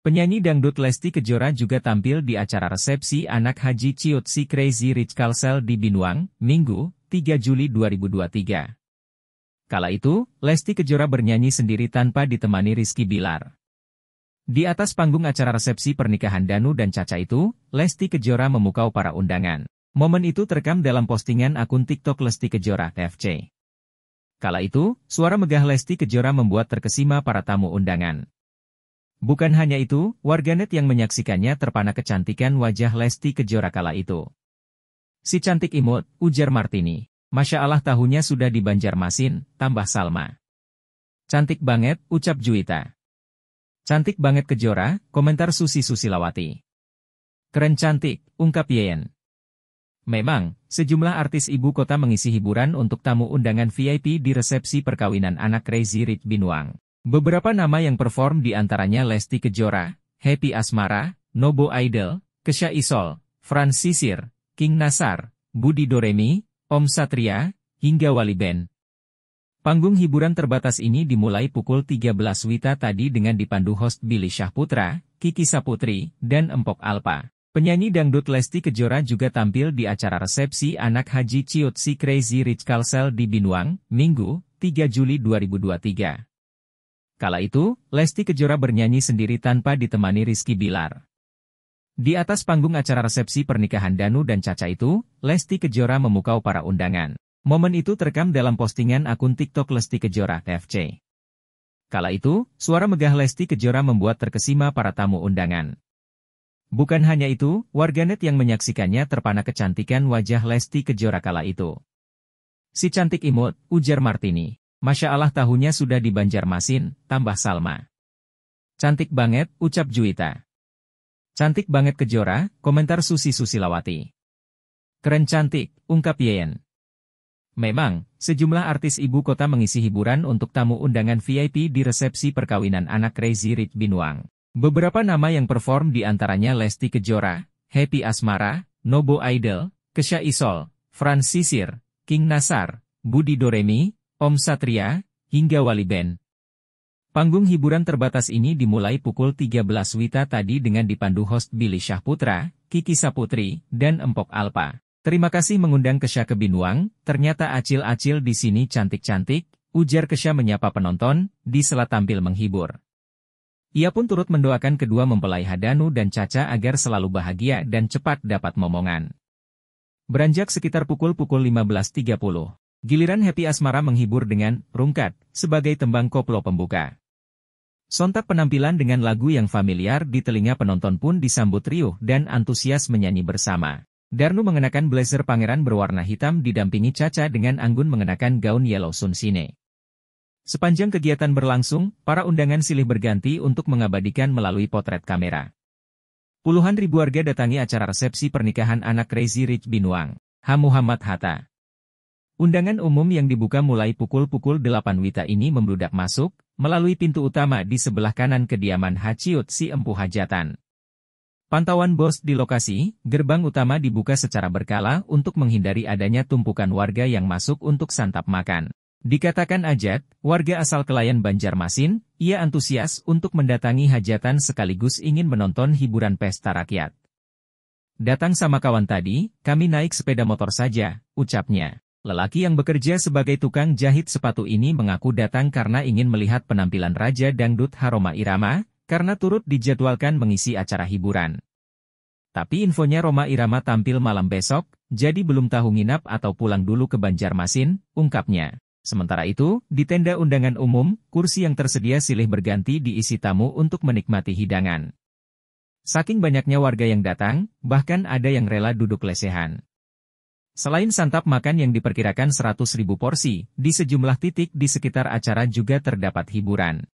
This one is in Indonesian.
Penyanyi dangdut Lesti Kejora juga tampil di acara resepsi anak haji Ciotsi Crazy Rich Kalsel di Binuang, Minggu, 3 Juli 2023. Kala itu, Lesti Kejora bernyanyi sendiri tanpa ditemani Rizky Bilar. Di atas panggung acara resepsi pernikahan Danu dan Caca itu, Lesti Kejora memukau para undangan. Momen itu terekam dalam postingan akun TikTok Lesti Kejora FC. Kala itu, suara megah Lesti Kejora membuat terkesima para tamu undangan. Bukan hanya itu, warganet yang menyaksikannya terpana kecantikan wajah Lesti Kejora kala itu. Si cantik imut, ujar Martini. Masya Allah tahunya sudah di Banjarmasin, tambah Salma. Cantik banget, ucap Juwita. Cantik banget Kejora, komentar Susi Susilawati. Keren cantik, ungkap Yeyen. Memang, sejumlah artis ibu kota mengisi hiburan untuk tamu undangan VIP di resepsi perkawinan anak Crazy Rich Binuang. Beberapa nama yang perform di antaranya Lesti Kejora, Happy Asmara, Nobo Idol, Kesha Isol, Franz Sisir, King Nasar, Budi Doremi, Om Satria, hingga Wali Ben. Panggung hiburan terbatas ini dimulai pukul 13 Wita tadi dengan dipandu host Billy Syahputra, Kiki Saputri, dan Empok Alpa. Penyanyi dangdut Lesti Kejora juga tampil di acara resepsi anak haji Ciut si Crazy Rich Kalsel di Binuang, Minggu, 3 Juli 2023. Kala itu, Lesti Kejora bernyanyi sendiri tanpa ditemani Rizky Bilar. Di atas panggung acara resepsi pernikahan Danu dan Caca itu, Lesti Kejora memukau para undangan. Momen itu terekam dalam postingan akun TikTok Lesti Kejora FC. Kala itu, suara megah Lesti Kejora membuat terkesima para tamu undangan. Bukan hanya itu, warganet yang menyaksikannya terpana kecantikan wajah Lesti Kejora kala itu. Si cantik imut, ujar Martini. Masya Allah tahunya sudah di Banjarmasin, tambah Salma. Cantik banget, ucap Juwita. Cantik banget Kejora, komentar Susi Susilawati. Keren cantik, ungkap Yeyen. Memang, sejumlah artis ibu kota mengisi hiburan untuk tamu undangan VIP di resepsi perkawinan anak Crazy Rich Binuang. Beberapa nama yang perform di antaranya Lesti Kejora, Happy Asmara, Nobo Idol, Kesha Isol, Francisir, King Nasar, Budi Doremi, Om Satria, hingga Wali Ben. Panggung hiburan terbatas ini dimulai pukul 13 Wita tadi dengan dipandu host Billy Syahputra, Kiki Saputri, dan Empok Alpa. Terima kasih mengundang Kesha ke Binuang, ternyata acil-acil di sini cantik-cantik, ujar Kesha menyapa penonton, di sela tampil menghibur. Ia pun turut mendoakan kedua mempelai Hadanu dan Caca agar selalu bahagia dan cepat dapat momongan. Beranjak sekitar pukul-pukul 15.30. Giliran Happy Asmara menghibur dengan Rungkat sebagai tembang koplo pembuka. Sontak penampilan dengan lagu yang familiar di telinga penonton pun disambut riuh dan antusias menyanyi bersama. Darnu mengenakan blazer pangeran berwarna hitam didampingi Caca dengan Anggun mengenakan gaun yellow sunsine. Sepanjang kegiatan berlangsung, para undangan silih berganti untuk mengabadikan melalui potret kamera. Puluhan ribu warga datangi acara resepsi pernikahan anak Crazy Rich Binuang, Ha Muhammad Hatta. Undangan umum yang dibuka mulai pukul-pukul 8 Wita ini membludak masuk, melalui pintu utama di sebelah kanan kediaman Haciut si Empu Hajatan. Pantauan bos di lokasi, gerbang utama dibuka secara berkala untuk menghindari adanya tumpukan warga yang masuk untuk santap makan. Dikatakan Ajat, warga asal Kelayan Banjarmasin, ia antusias untuk mendatangi hajatan sekaligus ingin menonton hiburan pesta rakyat. Datang sama kawan tadi, kami naik sepeda motor saja, ucapnya. Lelaki yang bekerja sebagai tukang jahit sepatu ini mengaku datang karena ingin melihat penampilan Raja Dangdut Haroma Irama, karena turut dijadwalkan mengisi acara hiburan. Tapi infonya Roma Irama tampil malam besok, jadi belum tahu nginap atau pulang dulu ke Banjarmasin, ungkapnya. Sementara itu, di tenda undangan umum, kursi yang tersedia silih berganti diisi tamu untuk menikmati hidangan. Saking banyaknya warga yang datang, bahkan ada yang rela duduk lesehan. Selain santap makan yang diperkirakan 100.000 porsi, di sejumlah titik di sekitar acara juga terdapat hiburan.